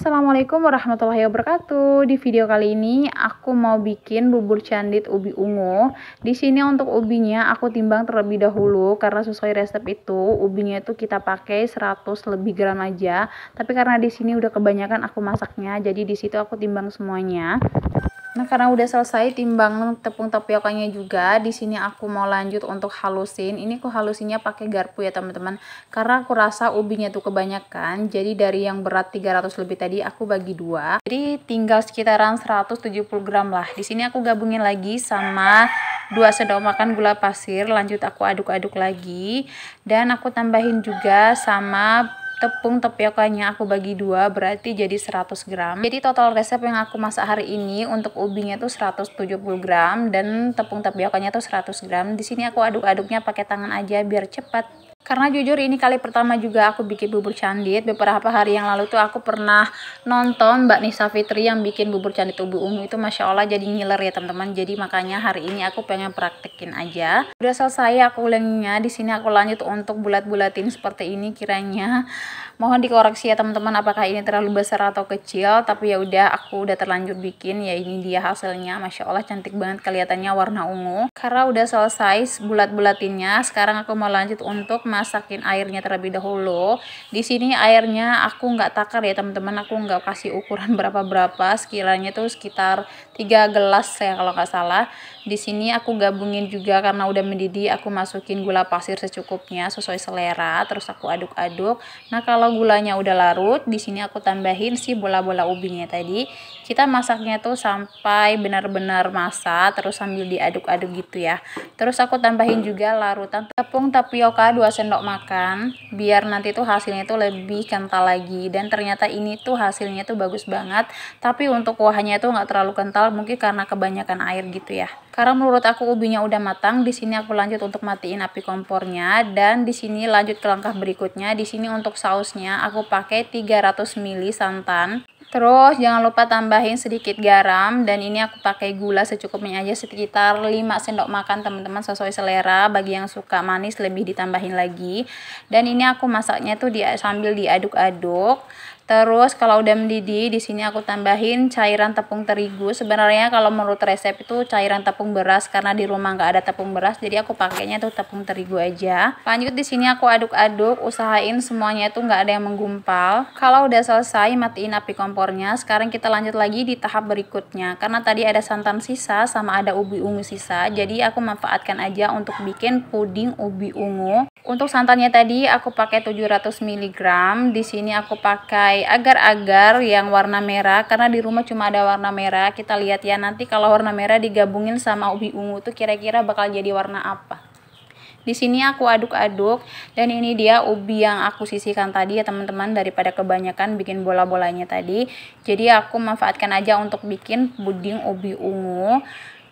Assalamualaikum warahmatullahi wabarakatuh. Di video kali ini aku mau bikin bubur candit ubi ungu. Di sini untuk ubinya aku timbang terlebih dahulu karena sesuai resep itu ubinya itu kita pakai 100 lebih gram aja. Tapi karena di sini udah kebanyakan aku masaknya, jadi di situ aku timbang semuanya. Nah, karena udah selesai timbang tepung tapiokanya juga, di sini aku mau lanjut untuk halusin. Ini aku halusinnya pakai garpu ya, teman-teman. Karena aku rasa ubinya tuh kebanyakan, jadi dari yang berat 300 lebih tadi aku bagi dua. Jadi tinggal sekitaran 170 gram lah. Di sini aku gabungin lagi sama dua sendok makan gula pasir, lanjut aku aduk-aduk lagi dan aku tambahin juga sama tepung tapiokanya aku bagi dua berarti jadi 100 gram jadi total resep yang aku masak hari ini untuk ubinya tuh 170 gram dan tepung tapiokanya tuh 100 gram di sini aku aduk-aduknya pakai tangan aja biar cepat karena jujur ini kali pertama juga aku bikin bubur candit. Beberapa hari yang lalu tuh aku pernah nonton Mbak Nisa Fitri yang bikin bubur candit ubu ungu itu Masya Allah jadi ngiler ya teman-teman. Jadi makanya hari ini aku pengen praktekin aja. Udah selesai aku ulangnya. Di sini aku lanjut untuk bulat-bulatin seperti ini kiranya mohon dikoreksi ya teman-teman apakah ini terlalu besar atau kecil tapi ya udah aku udah terlanjur bikin ya ini dia hasilnya masya allah cantik banget kelihatannya warna ungu karena udah selesai bulat-bulatinnya sekarang aku mau lanjut untuk masakin airnya terlebih dahulu di sini airnya aku nggak takar ya teman-teman aku nggak kasih ukuran berapa-berapa sekiranya tuh sekitar 3 gelas ya kalau nggak salah di sini aku gabungin juga karena udah mendidih, aku masukin gula pasir secukupnya sesuai selera, terus aku aduk-aduk. Nah, kalau gulanya udah larut, di sini aku tambahin si bola-bola ubinya tadi. Kita masaknya tuh sampai benar-benar masak terus sambil diaduk-aduk gitu ya. Terus aku tambahin juga larutan tepung tapioka 2 sendok makan, biar nanti tuh hasilnya tuh lebih kental lagi. Dan ternyata ini tuh hasilnya tuh bagus banget, tapi untuk kuahnya tuh nggak terlalu kental, mungkin karena kebanyakan air gitu ya. Karena menurut aku ubinya udah matang, di sini aku lanjut untuk matiin api kompornya dan di sini lanjut ke langkah berikutnya. Di sini untuk sausnya aku pakai 300 ml santan. Terus jangan lupa tambahin sedikit garam dan ini aku pakai gula secukupnya aja sekitar 5 sendok makan teman-teman sesuai selera bagi yang suka manis lebih ditambahin lagi dan ini aku masaknya tuh di, sambil diaduk-aduk Terus kalau udah mendidih, di sini aku tambahin cairan tepung terigu. Sebenarnya kalau menurut resep itu cairan tepung beras karena di rumah nggak ada tepung beras, jadi aku pakainya tuh tepung terigu aja. Lanjut di sini aku aduk-aduk, usahain semuanya tuh nggak ada yang menggumpal. Kalau udah selesai, matiin api kompornya. Sekarang kita lanjut lagi di tahap berikutnya. Karena tadi ada santan sisa sama ada ubi ungu sisa, jadi aku manfaatkan aja untuk bikin puding ubi ungu. Untuk santannya tadi aku pakai 700 mg. Di sini aku pakai pakai agar-agar yang warna merah karena di rumah cuma ada warna merah kita lihat ya nanti kalau warna merah digabungin sama ubi ungu tuh kira-kira bakal jadi warna apa di sini aku aduk-aduk dan ini dia ubi yang aku sisihkan tadi ya teman-teman daripada kebanyakan bikin bola-bolanya tadi jadi aku manfaatkan aja untuk bikin puding ubi ungu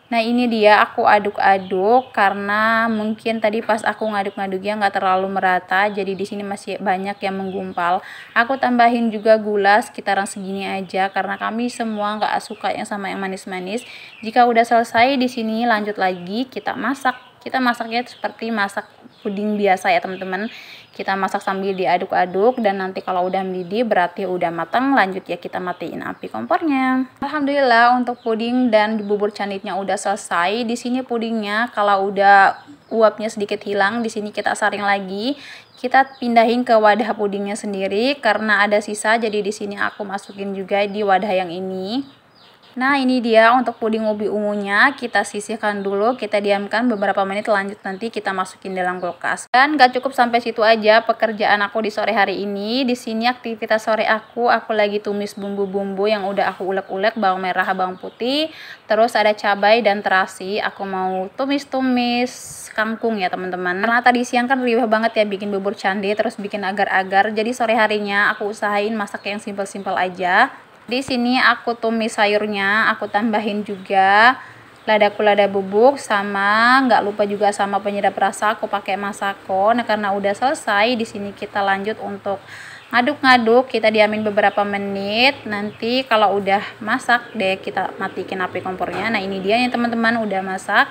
Nah ini dia aku aduk-aduk karena mungkin tadi pas aku ngaduk-ngaduknya nggak terlalu merata jadi di sini masih banyak yang menggumpal. Aku tambahin juga gula sekitaran segini aja karena kami semua nggak suka yang sama yang manis-manis. Jika udah selesai di sini lanjut lagi kita masak. Kita masaknya seperti masak puding biasa ya teman-teman kita masak sambil diaduk-aduk dan nanti kalau udah mendidih berarti udah matang lanjut ya kita matiin api kompornya Alhamdulillah untuk puding dan bubur candidnya udah selesai di sini pudingnya kalau udah uapnya sedikit hilang di sini kita saring lagi kita pindahin ke wadah pudingnya sendiri karena ada sisa jadi di sini aku masukin juga di wadah yang ini Nah ini dia untuk puding ubi ungunya kita sisihkan dulu kita diamkan beberapa menit lanjut nanti kita masukin dalam kulkas. Dan gak cukup sampai situ aja pekerjaan aku di sore hari ini. Di sini aktivitas sore aku aku lagi tumis bumbu-bumbu yang udah aku ulek-ulek bawang merah, bawang putih, terus ada cabai dan terasi. Aku mau tumis-tumis kangkung ya teman-teman. Karena tadi siang kan riuh banget ya bikin bubur candi terus bikin agar-agar. Jadi sore harinya aku usahain masak yang simpel-simpel aja di sini aku tumis sayurnya aku tambahin juga lada ladaku lada bubuk sama nggak lupa juga sama penyedap rasa aku pakai masako nah karena udah selesai di sini kita lanjut untuk ngaduk-ngaduk kita diamin beberapa menit nanti kalau udah masak deh kita matikan api kompornya nah ini dia yang teman-teman udah masak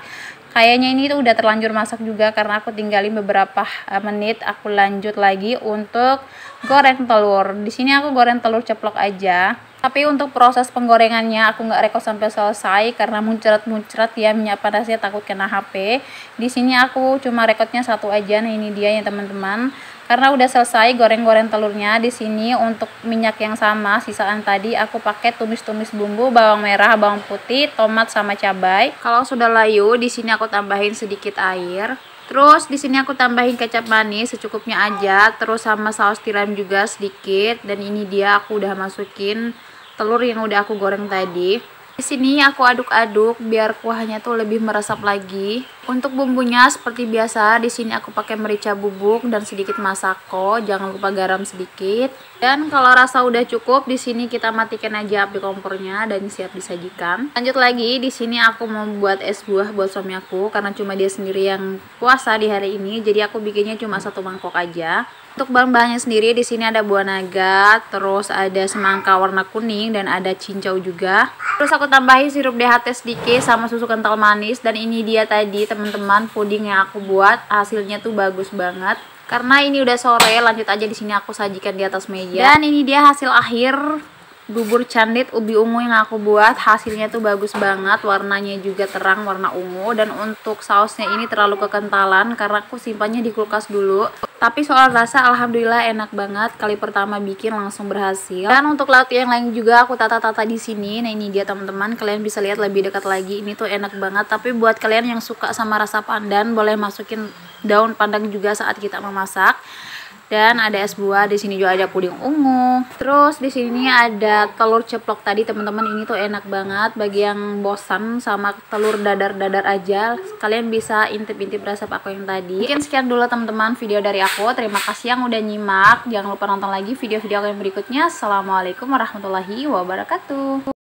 kayaknya ini tuh udah terlanjur masak juga karena aku tinggalin beberapa eh, menit aku lanjut lagi untuk goreng telur di sini aku goreng telur ceplok aja tapi untuk proses penggorengannya aku nggak rekod sampai selesai karena muncrat-muncrat ya minyak panasnya takut kena HP. Di sini aku cuma rekodnya satu aja. Nah, ini dia ya teman-teman. Karena udah selesai goreng-goreng telurnya di sini untuk minyak yang sama sisaan tadi aku pakai tumis-tumis bumbu bawang merah, bawang putih, tomat sama cabai. Kalau sudah layu di sini aku tambahin sedikit air. Terus di sini aku tambahin kecap manis secukupnya aja, terus sama saus tiram juga sedikit dan ini dia aku udah masukin telur yang udah aku goreng tadi. Di sini aku aduk-aduk biar kuahnya tuh lebih meresap lagi. Untuk bumbunya seperti biasa, di sini aku pakai merica bubuk dan sedikit masako, jangan lupa garam sedikit. Dan kalau rasa udah cukup, di sini kita matikan aja api kompornya dan siap disajikan. Lanjut lagi, di sini aku mau buat es buah buat suami aku karena cuma dia sendiri yang puasa di hari ini, jadi aku bikinnya cuma satu mangkok aja. Untuk bahan-bahannya sendiri di sini ada buah naga, terus ada semangka warna kuning dan ada cincau juga. Terus aku tambahin sirup DHT sedikit sama susu kental manis dan ini dia tadi teman-teman puding yang aku buat. Hasilnya tuh bagus banget. Karena ini udah sore, lanjut aja di sini aku sajikan di atas meja. Dan ini dia hasil akhir bubur candit ubi ungu yang aku buat. Hasilnya tuh bagus banget, warnanya juga terang warna ungu dan untuk sausnya ini terlalu kekentalan karena aku simpannya di kulkas dulu. Tapi soal rasa alhamdulillah enak banget. Kali pertama bikin langsung berhasil. Dan untuk laut yang lain juga aku tata-tata di sini. Nah, ini dia teman-teman. Kalian bisa lihat lebih dekat lagi. Ini tuh enak banget. Tapi buat kalian yang suka sama rasa pandan boleh masukin daun pandan juga saat kita memasak dan ada es buah di sini juga ada puding ungu terus di sini ada telur ceplok tadi teman-teman ini tuh enak banget bagi yang bosan sama telur dadar-dadar aja kalian bisa intip-intip resep aku yang tadi mungkin sekian dulu teman-teman video dari aku terima kasih yang udah nyimak jangan lupa nonton lagi video-video aku yang berikutnya assalamualaikum warahmatullahi wabarakatuh